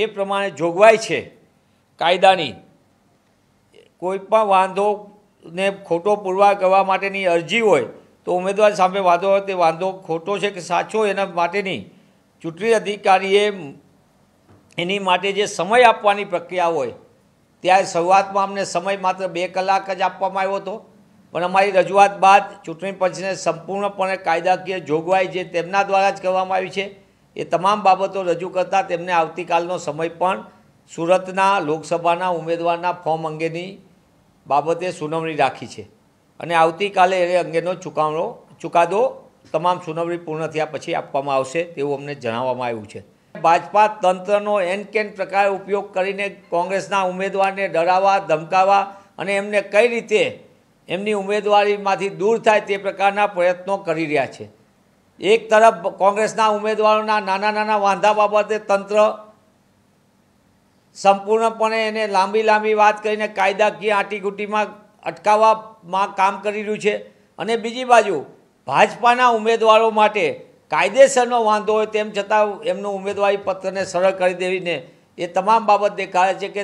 જે પ્રમાણે જોગવાઈ છે કાયદાની કોઈપણ ને ખોટો પુરવાર કરવા માટેની અરજી હોય તો ઉમેદવાર સામે વાંધો હોય તે વાંધો ખોટો છે કે સાચો એના માટેની ચૂંટણી અધિકારીએ એની માટે જે સમય આપવાની પ્રક્રિયા હોય ત્યારે શરૂઆતમાં અમને સમય માત્ર બે કલાક જ આપવામાં આવ્યો હતો પણ અમારી રજૂઆત બાદ ચૂંટણી પંચને સંપૂર્ણપણે કાયદાકીય જોગવાઈ જે તેમના દ્વારા જ કરવામાં આવી છે એ તમામ બાબતો રજૂ કરતાં તેમને આવતીકાલનો સમય પણ સુરતના લોકસભાના ઉમેદવારના ફોર્મ અંગેની બાબતે સુનાવણી રાખી છે અને આવતીકાલે એ અંગેનો ચુકાવણો ચુકાદો તમામ સુનાવણી પૂર્ણ થયા પછી આપવામાં આવશે તેવું અમને જણાવવામાં આવ્યું છે ભાજપા તંત્રનો એનકેન પ્રકાર ઉપયોગ કરીને કોંગ્રેસના ઉમેદવારને ડરાવવા ધમકાવવા અને એમને કઈ રીતે એમની ઉમેદવારીમાંથી દૂર થાય તે પ્રકારના પ્રયત્નો કરી રહ્યા છે એક તરફ કોંગ્રેસના ઉમેદવારોના નાના નાના વાંધા બાબતે તંત્ર સંપૂર્ણપણે એને લાંબી લાંબી વાત કરીને કાયદાકીય આંટીઘૂંટીમાં અટકાવવામાં કામ કરી રહ્યું છે અને બીજી બાજુ ભાજપાના ઉમેદવારો માટે કાયદેસરનો વાંધો હોય તેમ છતાં એમનું ઉમેદવારી પત્રને સરળ કરી દેવીને એ તમામ બાબત દેખાડે છે કે